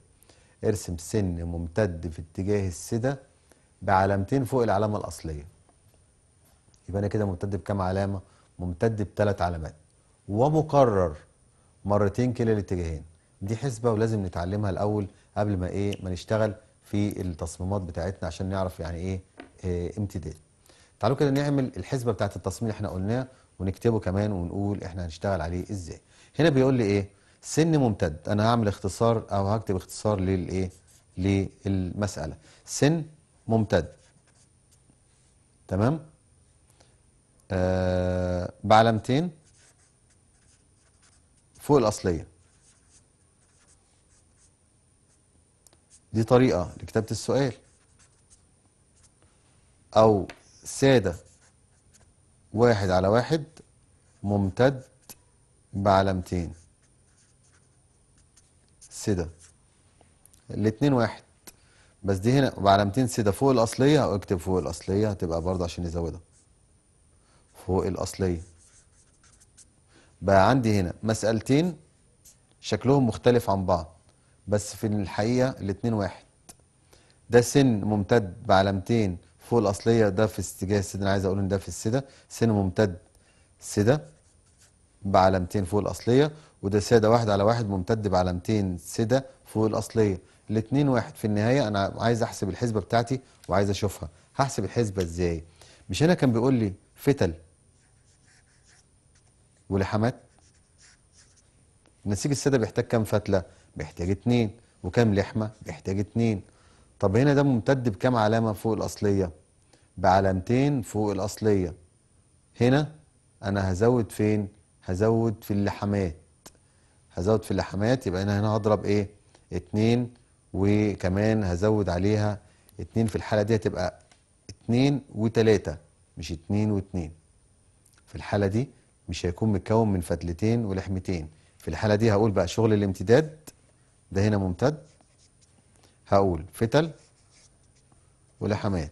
ارسم سن ممتد في اتجاه السده بعلامتين فوق العلامه الاصليه يبقى انا كده ممتد بكام علامه ممتد بثلاث علامات ومكرر مرتين كلا الاتجاهين دي حسبه ولازم نتعلمها الاول قبل ما ايه ما نشتغل في التصميمات بتاعتنا عشان نعرف يعني ايه آه، امتداد تعالوا كده نعمل الحسبه بتاعه التصميم اللي احنا قلناه ونكتبه كمان ونقول احنا هنشتغل عليه ازاي هنا بيقول لي ايه سن ممتد انا هعمل اختصار او هكتب اختصار للايه للمساله سن ممتد تمام آه بعلامتين فوق الاصليه دي طريقه لكتابه السؤال أو سادة واحد على واحد ممتد بعلامتين سادة الاتنين واحد بس دي هنا بعلامتين سادة فوق الأصلية اكتب فوق الأصلية هتبقى برضه عشان نزودها فوق الأصلية بقى عندي هنا مسألتين شكلهم مختلف عن بعض بس في الحقيقة الاتنين واحد ده سن ممتد بعلامتين فوق الاصليه ده في اتجاه السده انا عايز اقول ان ده في السده سن ممتد سده بعلامتين فوق الاصليه وده ساده واحد على واحد ممتد بعلامتين سده فوق الاصليه الاثنين واحد في النهايه انا عايز احسب الحسبه بتاعتي وعايز اشوفها هحسب الحسبه ازاي مش هنا كان بيقول لي فتل ولحمات نسيج الساده بيحتاج كام فتله بيحتاج اتنين وكام لحمه بيحتاج اتنين طب هنا ده ممتد بكام علامة فوق الأصلية بعلامتين فوق الأصلية هنا أنا هزود فين هزود في اللحمات هزود في اللحمات يبقى أنا هنا هضرب إيه اتنين وكمان هزود عليها اتنين في الحالة دي هتبقى اتنين وتلاتة مش اتنين واتنين في الحالة دي مش هيكون متكون من فتلتين ولحمتين في الحالة دي هقول بقى شغل الامتداد ده هنا ممتد هقول فتل ولحمات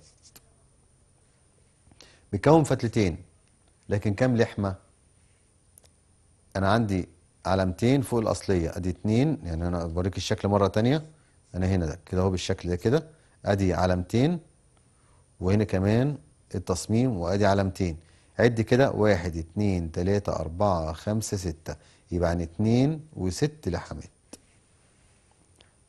بكون فتلتين لكن كام لحمة انا عندي علامتين فوق الاصلية ادي اتنين يعني انا بوريك الشكل مرة تانية انا هنا ده كده هو بالشكل ده كده ادي علامتين وهنا كمان التصميم وادي علامتين عد كده واحد اتنين تلاتة اربعة خمسة ستة يبقى عن اتنين وست لحمات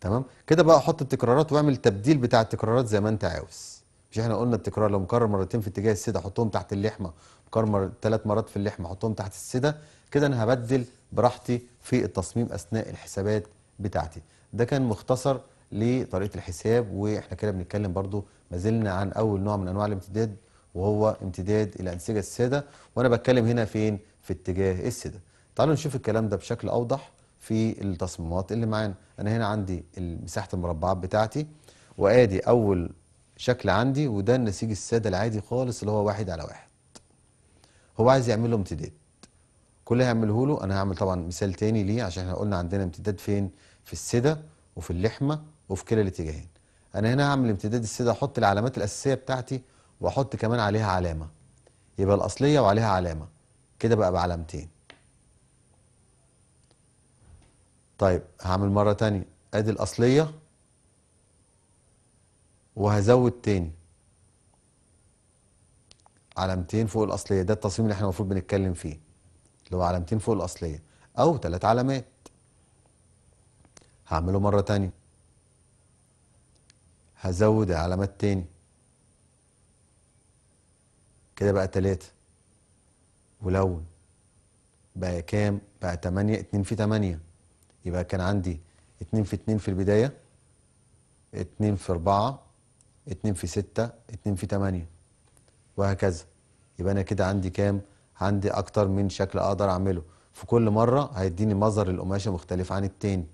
تمام كده بقى حط التكرارات واعمل تبديل بتاع التكرارات زي ما انت عاوز مش احنا قلنا التكرار لو مكرر مرتين في اتجاه السده احطهم تحت اللحمه مكرر ثلاث مرات في اللحمه احطهم تحت السده كده انا هبدل براحتي في التصميم اثناء الحسابات بتاعتي ده كان مختصر لطريقه الحساب واحنا كده بنتكلم برضو ما زلنا عن اول نوع من انواع الامتداد وهو امتداد الانسجه الساده وانا بتكلم هنا فين في اتجاه السده تعالوا نشوف الكلام ده بشكل اوضح في التصميمات اللي معانا انا هنا عندي مساحه المربعات بتاعتي وادي اول شكل عندي وده النسيج الساده العادي خالص اللي هو واحد على واحد هو عايز يعمل له امتداد كل اللي هعمله له انا هعمل طبعا مثال تاني ليه عشان احنا قلنا عندنا امتداد فين في السده وفي اللحمه وفي كلا الاتجاهين انا هنا هعمل امتداد السده احط العلامات الاساسيه بتاعتي واحط كمان عليها علامه يبقى الاصليه وعليها علامه كده بقى بعلامتين طيب هعمل مرة تانية ادي الاصلية وهزود تاني علامتين فوق الاصلية ده التصميم اللي احنا المفروض بنتكلم فيه اللي هو علامتين فوق الاصلية او ثلاث علامات هعمله مرة تانية هزود علامات تاني كده بقى تلاتة ولون بقى كام بقى تمانية اتنين في تمانية يبقى كان عندي 2 في 2 في البداية 2 في 4 2 في 6 2 في 8 وهكذا يبقى أنا كده عندي كام؟ عندي أكتر من شكل أقدر أعمله في كل مرة هيديني مظهر القماشة مختلف عن التاني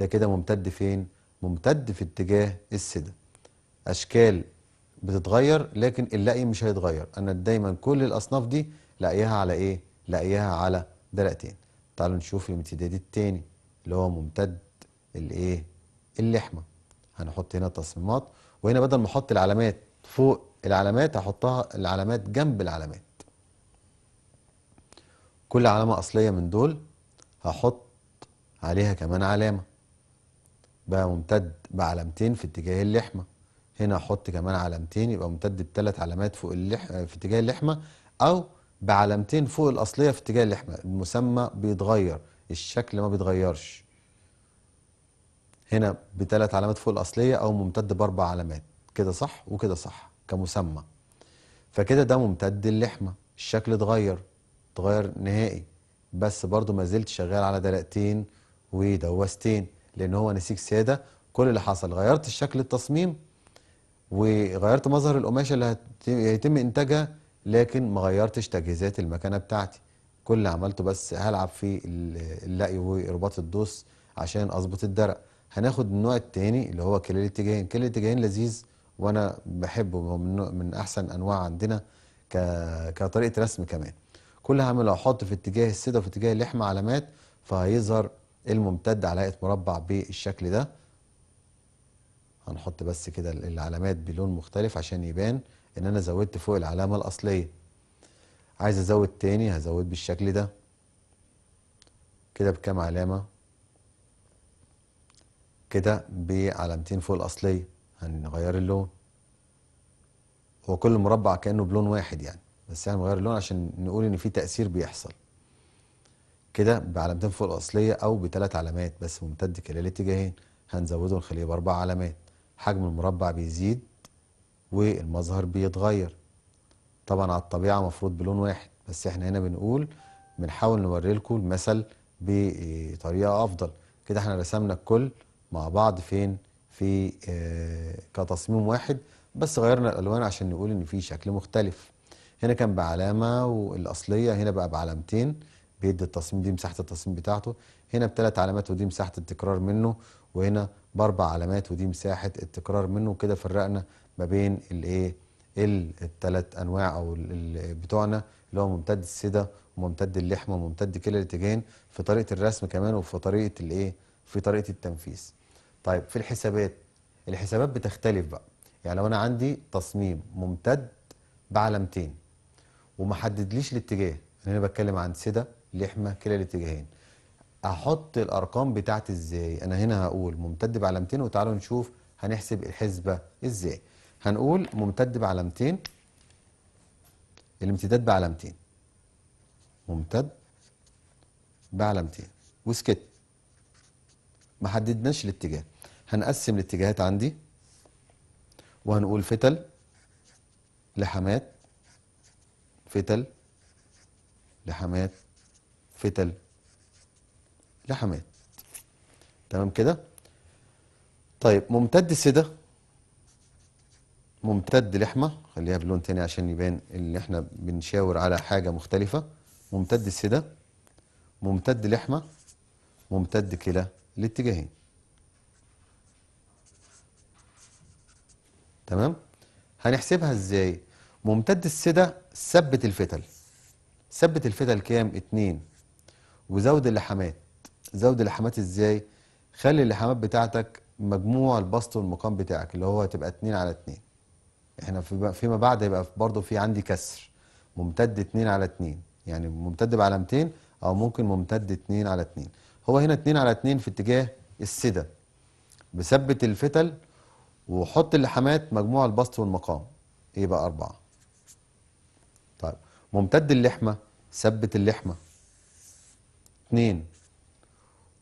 ده كده ممتد فين؟ ممتد في اتجاه السدة أشكال بتتغير لكن اللقي مش هيتغير أنا دايما كل الأصناف دي لاقيها على إيه؟ لاقيها على درقتين تعالوا نشوف الامتداد التاني اللي هو ممتد الايه اللحمه هنحط هنا تصميمات وهنا بدل ما احط العلامات فوق العلامات هحطها العلامات جنب العلامات كل علامه اصليه من دول هحط عليها كمان علامه بقى ممتد بعلامتين في اتجاه اللحمه هنا احط كمان علامتين يبقى ممتد بثلاث علامات فوق اللح... في اتجاه اللحمه او بعلامتين فوق الاصليه في اتجاه اللحمه المسمى بيتغير الشكل ما بيتغيرش هنا بثلاث علامات فوق الاصليه او ممتد باربع علامات كده صح وكده صح كمسمى فكده ده ممتد اللحمه الشكل اتغير اتغير نهائي بس برضو ما زلت شغال على دلقتين ودوستين لان هو نسيج ساده كل اللي حصل غيرت الشكل التصميم وغيرت مظهر القماشه اللي هيتم انتاجها لكن ما غيرتش تجهيزات المكانة بتاعتي كل اللي عملته بس هلعب في اللقي ورباط الدوس عشان اظبط الدرق هناخد النوع الثاني اللي هو كليل الاتجاهين كليل الاتجاهين لذيذ وانا بحبه من احسن انواع عندنا ك... كطريقه رسم كمان كل اللي هعمله هحط في اتجاه السده وفي اتجاه اللحمه علامات فهيظهر الممتد على هيئه مربع بالشكل ده هنحط بس كده العلامات بلون مختلف عشان يبان ان انا زودت فوق العلامه الاصليه عايز ازود تاني هزود بالشكل ده كده بكام علامة كده بعلامتين فوق الأصلية هنغير اللون هو كل مربع كأنه بلون واحد يعني بس يعني نغير اللون عشان نقول إن في تأثير بيحصل كده بعلامتين فوق الأصلية أو بثلاث علامات بس ممتد كده الاتجاهين هنزوده ونخليه بأربع علامات حجم المربع بيزيد والمظهر بيتغير طبعا على الطبيعة مفروض بلون واحد بس احنا هنا بنقول بنحاول نوري لكم المثل بطريقة أفضل كده احنا رسمنا الكل مع بعض فين في اه كتصميم واحد بس غيرنا الألوان عشان نقول إن في شكل مختلف هنا كان بعلامة والأصلية هنا بقى بعلامتين بيدي التصميم دي مساحة التصميم بتاعته هنا بثلاث علامات ودي مساحة التكرار منه وهنا باربع علامات ودي مساحة التكرار منه وكده فرقنا ما بين الايه الثلاث انواع او بتوعنا اللي هو ممتد السده وممتد اللحمه وممتد كلا الاتجاهين في طريقه الرسم كمان وفي طريقه الايه في طريقه التنفيذ طيب في الحسابات الحسابات بتختلف بقى يعني لو انا عندي تصميم ممتد بعلامتين ومحددليش الاتجاه يعني انا هنا بتكلم عن سده لحمه كلا الاتجاهين احط الارقام بتاعتي ازاي انا هنا هقول ممتد بعلامتين وتعالوا نشوف هنحسب الحسبه ازاي هنقول ممتد بعلامتين الامتداد بعلامتين ممتد بعلامتين وسكت ما حددناش الاتجاه هنقسم الاتجاهات عندي وهنقول فتل لحمات فتل لحمات فتل لحمات تمام كده طيب ممتد سده ممتد لحمة خليها بلون تاني عشان يبان ان احنا بنشاور على حاجة مختلفة ممتد السدة ممتد لحمة ممتد كلا الاتجاهين تمام هنحسبها ازاي ممتد السدة ثبت الفتل ثبت الفتل كام اتنين وزود اللحمات زود اللحمات ازاي خلي اللحمات بتاعتك مجموع البسط والمقام بتاعك اللي هو هتبقى اتنين على اتنين احنا في فيما بعد هيبقى برضه في عندي كسر ممتد 2 على 2 يعني ممتد بعلامتين او ممكن ممتد 2 على 2 هو هنا 2 على 2 في اتجاه السدة بثبت الفتل وحط اللحامات مجموع البسط والمقام يبقى أربعة طيب ممتد اللحمة ثبت اللحمة 2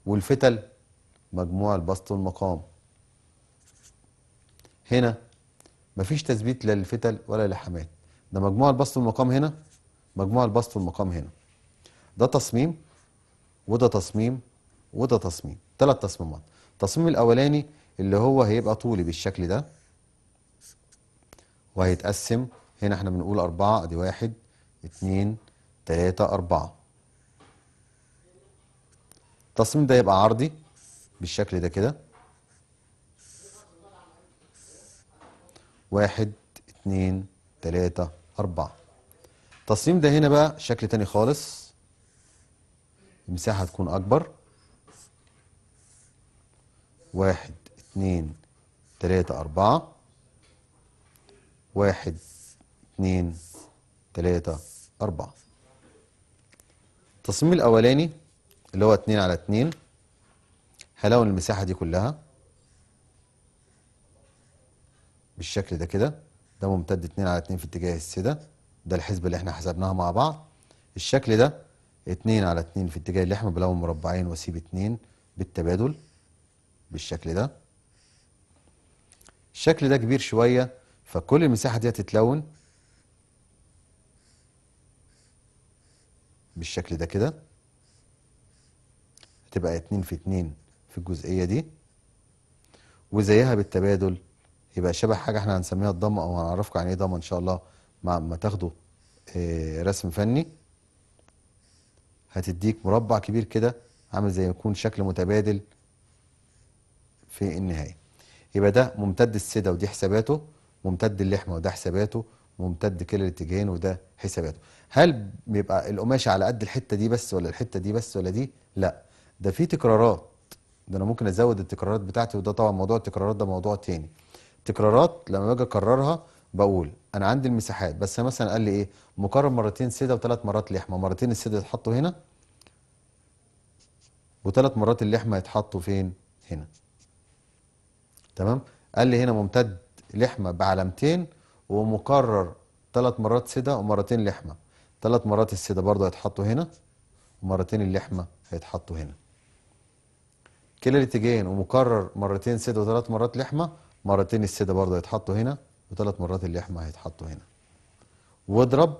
والفتل مجموع البسط والمقام هنا مفيش تثبيت لا للفتل ولا للحامات ده مجموع البسط والمقام هنا مجموع البسط والمقام هنا ده تصميم وده تصميم وده تصميم ثلاث تصميمات التصميم الاولاني اللي هو هيبقى طولي بالشكل ده وهيتقسم هنا احنا بنقول أربعة ادي واحد اتنين تلاتة أربعة التصميم ده يبقى عرضي بالشكل ده كده واحد اتنين تلاتة أربعة التصميم ده هنا بقى شكل تاني خالص المساحة هتكون أكبر واحد اتنين تلاتة أربعة واحد اتنين تلاتة أربعة التصميم الأولاني اللي هو اتنين على اتنين هلون المساحة دي كلها بالشكل ده كده ده ممتد 2 على 2 في اتجاه السي ده ده الحسبه اللي احنا حسبناها مع بعض الشكل ده 2 على 2 في اتجاه اللحمه بلون مربعين واسيب 2 بالتبادل بالشكل ده الشكل ده كبير شويه فكل المساحه دي هتتلون بالشكل ده كده هتبقى 2 في 2 في الجزئيه دي وزيها بالتبادل يبقى شبه حاجه احنا هنسميها الضم او هنعرفكم عن ايه ضم ان شاء الله مع ما تاخدوا آه، رسم فني هتديك مربع كبير كده عامل زي يكون شكل متبادل في النهايه يبقى ده ممتد السده ودي حساباته ممتد اللحمه وده حساباته ممتد كلا الاتجاهين وده حساباته هل بيبقى القماشه على قد الحته دي بس ولا الحته دي بس ولا دي لا ده في تكرارات ده انا ممكن ازود التكرارات بتاعتي وده طبعا موضوع التكرارات ده موضوع تاني تكرارات لما باجي اكررها بقول انا عندي المساحات بس مثلا قال لي ايه مكرر مرتين سيده وثلاث مرات لحمه مرتين السيده يتحطوا هنا وثلاث مرات اللحمه يتحطوا فين هنا تمام قال لي هنا ممتد لحمه بعلامتين ومكرر ثلاث مرات سيده ومرتين لحمه ثلاث مرات السيده برضه هيتحطوا هنا ومرتين اللحمه هيتحطوا هنا كلا الاتجاهين ومكرر مرتين سيده وثلاث مرات لحمه مرتين السيدة برضه هيتحطوا هنا وثلاث مرات اللحمة هيتحطوا هنا واضرب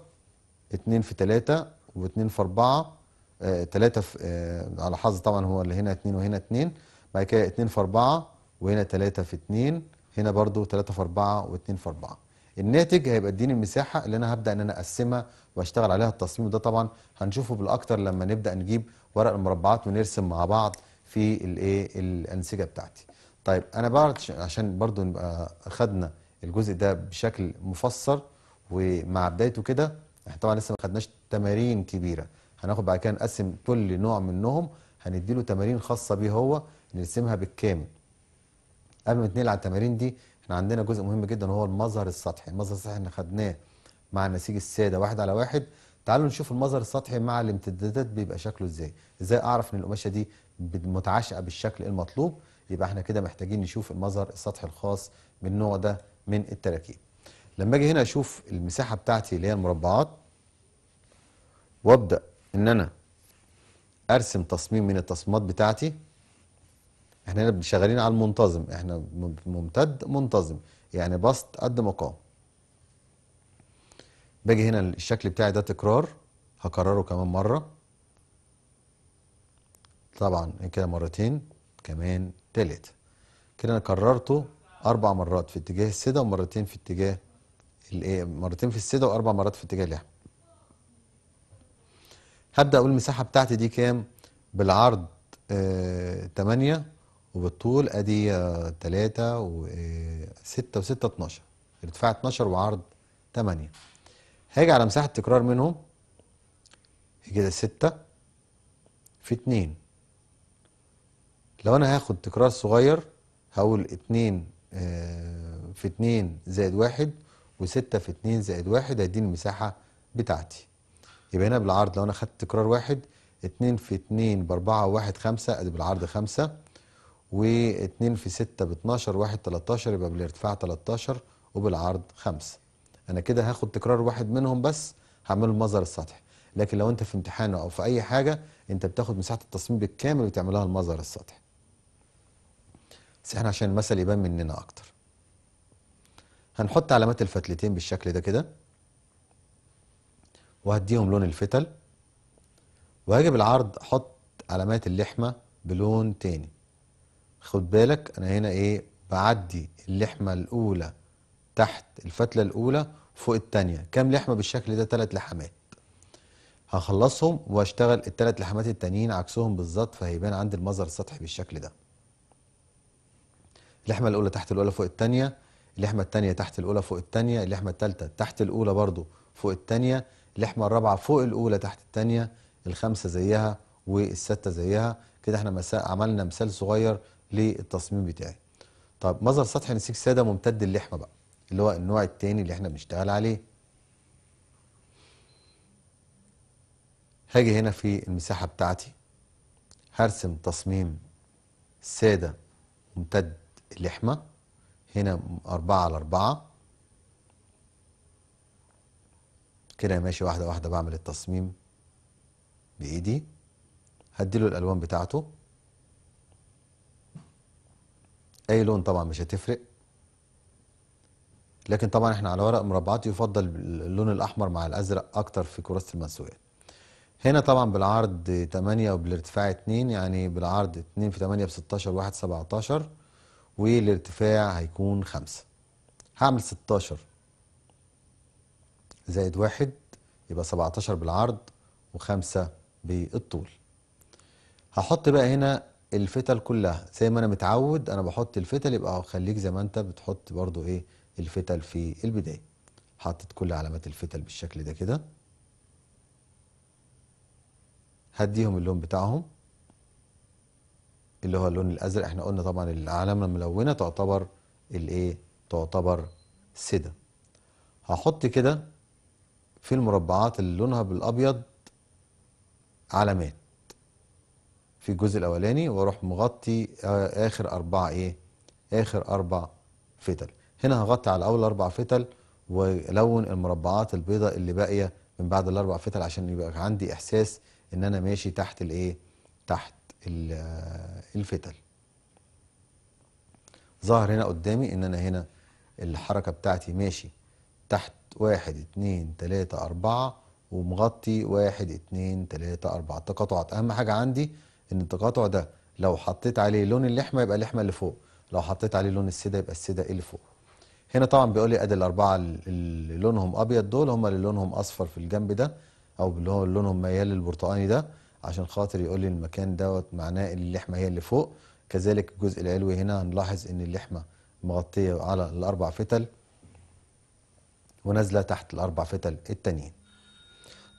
اتنين في تلاتة واتنين في اربعة اه تلاتة في اه على حظ طبعا هو اللي هنا اتنين وهنا اتنين بعد كده اتنين في اربعة وهنا تلاتة في اتنين هنا برضه تلاتة في اربعة واتنين في اربعة الناتج هيبقى اديني المساحة اللي انا هبدأ ان انا اقسمها واشتغل عليها التصميم ده طبعا هنشوفه بالاكتر لما نبدأ نجيب ورق المربعات ونرسم مع بعض في الايه الانسجة بتاعتي طيب انا بعرض عشان برضو نبقى خدنا الجزء ده بشكل مفسر ومع بدايته كده احنا طبعا لسه ما خدناش تمارين كبيره هناخد بعد كده نقسم كل نوع منهم هنديله تمارين خاصه بيه هو نرسمها بالكامل قبل ما نتنقل على التمارين دي احنا عندنا جزء مهم جدا وهو المظهر السطحي المظهر السطحي احنا خدناه مع النسيج الساده واحد على واحد تعالوا نشوف المظهر السطحي مع الامتدادات بيبقى شكله ازاي ازاي اعرف ان القماشه دي متعشقه بالشكل المطلوب يبقى احنا كده محتاجين نشوف المظهر السطحي الخاص بالنوع ده من التراكيب لما اجي هنا اشوف المساحه بتاعتي اللي هي المربعات وابدا ان انا ارسم تصميم من التصميمات بتاعتي احنا هنا شغالين على المنتظم احنا ممتد منتظم يعني بسط قد مقام باجي هنا الشكل بتاعي ده تكرار هكرره كمان مره طبعا كده مرتين كمان تالت كده انا كررته اربع مرات في اتجاه السده ومرتين في اتجاه الايه مرتين في السده واربع مرات في اتجاه اللحم هبدا اقول المساحه بتاعتي دي كام بالعرض آه 8 وبالطول ادي 3 آه، و 6 و 6 12 ارتفاع 12 وعرض 8 هاجي على مساحه تكرار منهم كده 6 في 2 لو انا هاخد تكرار صغير هقول 2 آه، في 2 زائد 1 و6 في 2 زائد 1 هيديني المساحه بتاعتي يبقى هنا بالعرض لو انا خدت تكرار واحد 2 في 2 ب 4 و1 5 ادي بالعرض 5 و2 في 6 ب 12 1 13 يبقى بالارتفاع 13 وبالعرض 5 انا كده هاخد تكرار واحد منهم بس هعمله المظهر السطحي لكن لو انت في امتحان او في اي حاجه انت بتاخد مساحه التصميم بالكامل وتعملها المظهر السطحي بس احنا عشان المثل يبان مننا اكتر هنحط علامات الفتلتين بالشكل ده كده وهديهم لون الفتل وهاجي بالعرض احط علامات اللحمه بلون تاني خد بالك انا هنا ايه بعدي اللحمه الاولى تحت الفتله الاولى فوق التانية كام لحمه بالشكل ده ثلاث لحمات هخلصهم واشتغل الثلاث لحمات التانيين عكسهم بالظبط فهيبان عندي المظهر السطحي بالشكل ده اللحمه الاولى تحت الاولى فوق الثانيه اللحمه الثانيه تحت الاولى فوق الثانيه اللحمه الثالثه تحت الاولى برضو فوق الثانيه اللحمه الرابعه فوق الاولى تحت الثانيه الخامسه زيها والسته زيها كده احنا مساء عملنا مثال صغير للتصميم بتاعي طب مظهر سطح نسيج ساده ممتد اللحمه بقى اللي هو النوع الثاني اللي احنا بنشتغل عليه هاجي هنا في المساحه بتاعتي هرسم تصميم ساده ممتد اللحمة هنا أربعة على أربعة كده ماشي واحدة واحدة بعمل التصميم بإيدي هديله الألوان بتاعته أي لون طبعا مش هتفرق لكن طبعا احنا على ورق مربعات يفضل اللون الأحمر مع الأزرق أكتر في كراسة المنسوجات هنا طبعا بالعرض 8 وبالارتفاع 2 يعني بالعرض 2 في 8 ب 16 1 17 والارتفاع هيكون خمسة هعمل 16 زائد واحد يبقى 17 بالعرض وخمسة بالطول هحط بقى هنا الفتل كلها زي ما انا متعود انا بحط الفتل يبقى خليك زي ما انت بتحط برضو ايه الفتل في البداية حطيت كل علامات الفتل بالشكل ده كده هديهم اللون بتاعهم اللي هو اللون الازرق احنا قلنا طبعا العلامه الملونه تعتبر الايه تعتبر سده هحط كده في المربعات اللي لونها بالابيض علامات في الجزء الاولاني واروح مغطي آه، اخر اربعه ايه اخر اربع فتل هنا هغطي على اول اربع فتل والون المربعات البيضاء اللي باقيه من بعد الاربع فتل عشان يبقى عندي احساس ان انا ماشي تحت الايه تحت الفتل ظهر هنا قدامي ان انا هنا الحركة بتاعتي ماشي تحت واحد اتنين تلاتة اربعة ومغطي واحد اتنين تلاتة اربعة التقاطعات اهم حاجة عندي ان التقاطع ده لو حطيت عليه لون اللحمة يبقى اللحمة اللي فوق لو حطيت عليه لون السدة يبقى السدة اللي فوق هنا طبعا بيقول لي ادي الاربعة اللي لونهم ابيض دول هم اللي لونهم اصفر في الجنب ده او اللي هو لونهم ميال للبرتقاني ده عشان خاطر يقول لي المكان دوت معناه اللحمه هي اللي فوق كذلك الجزء العلوي هنا هنلاحظ ان اللحمه مغطيه على الاربع فتل ونازله تحت الاربع فتل التانيين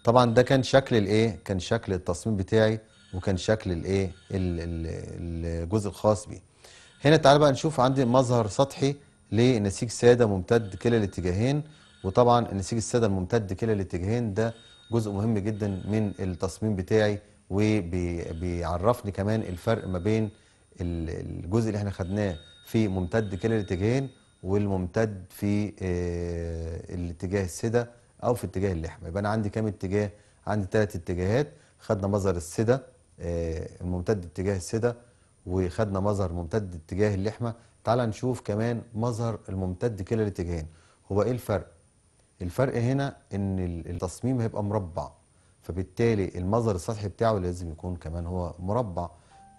طبعا ده كان شكل الايه كان شكل التصميم بتاعي وكان شكل الايه الجزء الخاص بيه هنا تعال بقى نشوف عندي مظهر سطحي لنسيج ساده ممتد كلا الاتجاهين وطبعا النسيج الساده الممتد كلا الاتجاهين ده جزء مهم جدا من التصميم بتاعي وبيعرفني كمان الفرق ما بين الجزء اللي احنا خدناه في ممتد كلا الاتجاهين والممتد في آه، الاتجاه السدة او في اتجاه اللحمة يبقى انا عندي كام اتجاه عندي ثلاث اتجاهات خدنا مظهر السدة آه، الممتد اتجاه السدة وخدنا مظهر ممتد اتجاه اللحمة تعال نشوف كمان مظهر الممتد كلا الاتجاهين هو ايه الفرق الفرق هنا ان التصميم هيبقى مربع فبالتالي المظهر السطحي بتاعه لازم يكون كمان هو مربع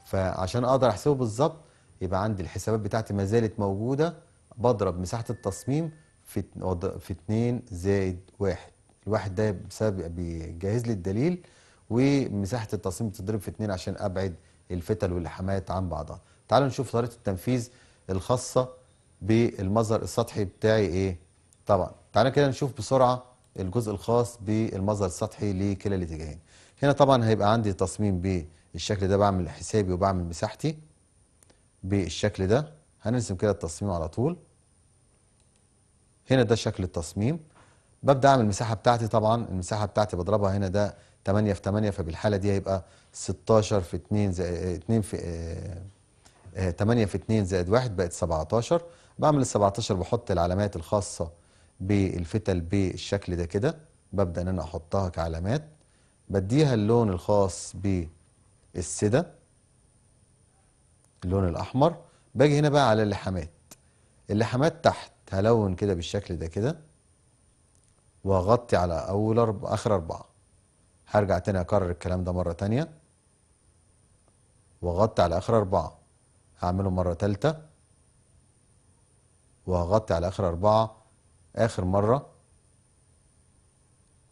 فعشان اقدر احسبه بالظبط يبقى عندي الحسابات بتاعتي ما زالت موجوده بضرب مساحه التصميم في في 2 زائد 1 الواحد ده بسبب بيجهز لي الدليل ومساحه التصميم بتضرب في 2 عشان ابعد الفتل واللحمات عن بعضها تعالوا نشوف طريقه التنفيذ الخاصه بالمظهر السطحي بتاعي ايه طبعا تعالى كده نشوف بسرعه الجزء الخاص بالمظهر السطحي لكلا الاتجاهين هنا طبعا هيبقى عندي تصميم بالشكل ده بعمل حسابي وبعمل مساحتي بالشكل ده هنرسم كده التصميم على طول هنا ده شكل التصميم ببدا اعمل المساحه بتاعتي طبعا المساحه بتاعتي بضربها هنا ده 8 في 8 فبالحاله دي هيبقى 16 في 2 زائد 2 في 8 آه، آه، في 2 زائد 1 بقت 17 بعمل ال 17 بحط العلامات الخاصه بالفتل بالشكل ده كده ببدأ ان انا احطها كعلامات بديها اللون الخاص بالسدة اللون الاحمر باجي هنا بقى على اللحامات اللحامات تحت هلون كده بالشكل ده كده واغطي على اول أربع اخر اربعة هرجع تاني اكرر الكلام ده مرة تانية واغطي على اخر اربعة هعمله مرة تالتة وهغطي على اخر اربعة آخر مرة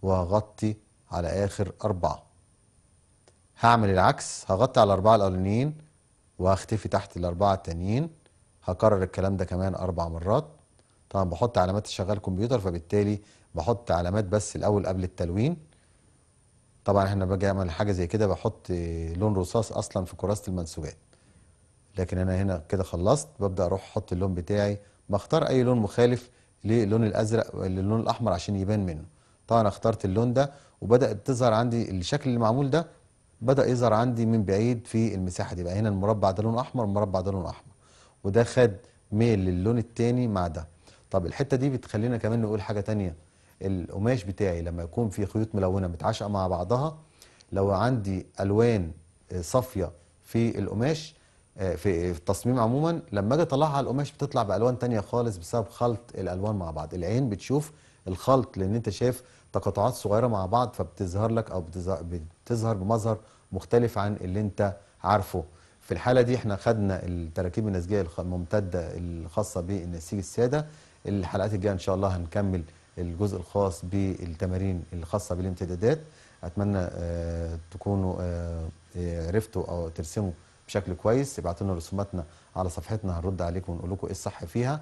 وهغطي على آخر أربعة هعمل العكس هغطي على الأربعة الأولانيين وهختفي تحت الأربعة التانيين هكرر الكلام ده كمان أربع مرات طبعا بحط علامات شغال كمبيوتر فبالتالي بحط علامات بس الأول قبل التلوين طبعا احنا باجي اعمل حاجه زي كده بحط لون رصاص اصلا في كراسه المنسوجات لكن انا هنا كده خلصت ببدا اروح احط اللون بتاعي بختار اي لون مخالف للون الازرق للون الاحمر عشان يبان منه طبعا انا اخترت اللون ده وبدات تظهر عندي الشكل اللي معمول ده بدا يظهر عندي من بعيد في المساحه دي بقى هنا المربع ده لون احمر المربع ده لون احمر وده خد ميل للون الثاني مع ده طب الحته دي بتخلينا كمان نقول حاجه ثانيه القماش بتاعي لما يكون في خيوط ملونه متعشقه مع بعضها لو عندي الوان آه، صافيه في القماش آه، في التصميم عموما لما اجي اطلعها على القماش بتطلع بالوان ثانيه خالص بسبب خلط الالوان مع بعض العين بتشوف الخلط لان انت شايف تقاطعات صغيره مع بعض فبتظهر لك او بتظهر بمظهر مختلف عن اللي انت عارفه في الحاله دي احنا خدنا التراكيب النسجيه الممتده الخاصه بالنسيج الساده الحلقات الجايه ان شاء الله هنكمل الجزء الخاص بالتمارين الخاصه بالامتدادات اتمنى آه، تكونوا آه، عرفتوا او ترسموا بشكل كويس ابعتوا لنا رسوماتنا على صفحتنا هنرد عليكم ونقول لكم ايه الصح فيها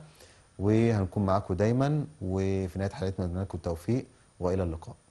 وهنكون معاكم دايما وفي نهايه حلقتنا نتمنى لكم التوفيق والى اللقاء